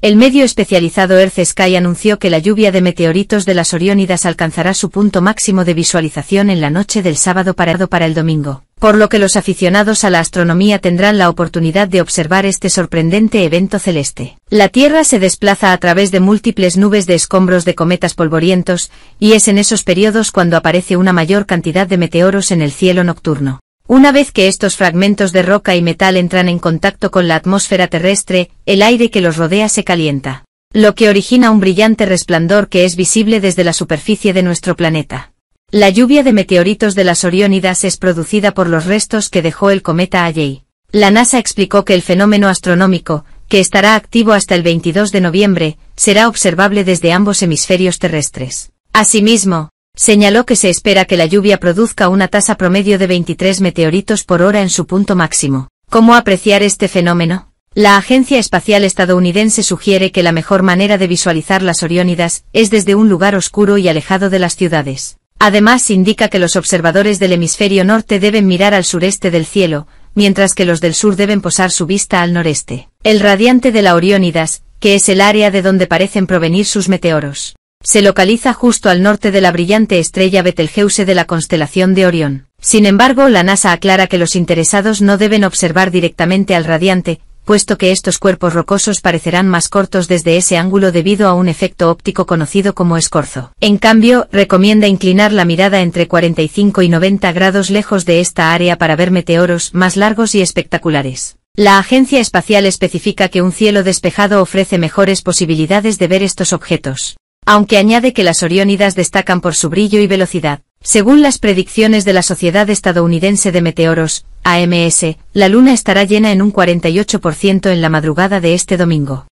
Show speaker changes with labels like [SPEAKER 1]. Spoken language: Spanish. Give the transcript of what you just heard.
[SPEAKER 1] El medio especializado Earth Sky anunció que la lluvia de meteoritos de las Oriónidas alcanzará su punto máximo de visualización en la noche del sábado parado para el domingo, por lo que los aficionados a la astronomía tendrán la oportunidad de observar este sorprendente evento celeste. La Tierra se desplaza a través de múltiples nubes de escombros de cometas polvorientos, y es en esos periodos cuando aparece una mayor cantidad de meteoros en el cielo nocturno. Una vez que estos fragmentos de roca y metal entran en contacto con la atmósfera terrestre, el aire que los rodea se calienta, lo que origina un brillante resplandor que es visible desde la superficie de nuestro planeta. La lluvia de meteoritos de las Oriónidas es producida por los restos que dejó el cometa Halley. La NASA explicó que el fenómeno astronómico, que estará activo hasta el 22 de noviembre, será observable desde ambos hemisferios terrestres. Asimismo, señaló que se espera que la lluvia produzca una tasa promedio de 23 meteoritos por hora en su punto máximo. ¿Cómo apreciar este fenómeno? La Agencia Espacial Estadounidense sugiere que la mejor manera de visualizar las Oriónidas es desde un lugar oscuro y alejado de las ciudades. Además indica que los observadores del hemisferio norte deben mirar al sureste del cielo, mientras que los del sur deben posar su vista al noreste. El radiante de la Oriónidas, que es el área de donde parecen provenir sus meteoros, se localiza justo al norte de la brillante estrella Betelgeuse de la constelación de Orión. Sin embargo, la NASA aclara que los interesados no deben observar directamente al radiante, puesto que estos cuerpos rocosos parecerán más cortos desde ese ángulo debido a un efecto óptico conocido como escorzo. En cambio, recomienda inclinar la mirada entre 45 y 90 grados lejos de esta área para ver meteoros más largos y espectaculares. La agencia espacial especifica que un cielo despejado ofrece mejores posibilidades de ver estos objetos aunque añade que las Oriónidas destacan por su brillo y velocidad. Según las predicciones de la Sociedad Estadounidense de Meteoros, AMS, la luna estará llena en un 48% en la madrugada de este domingo.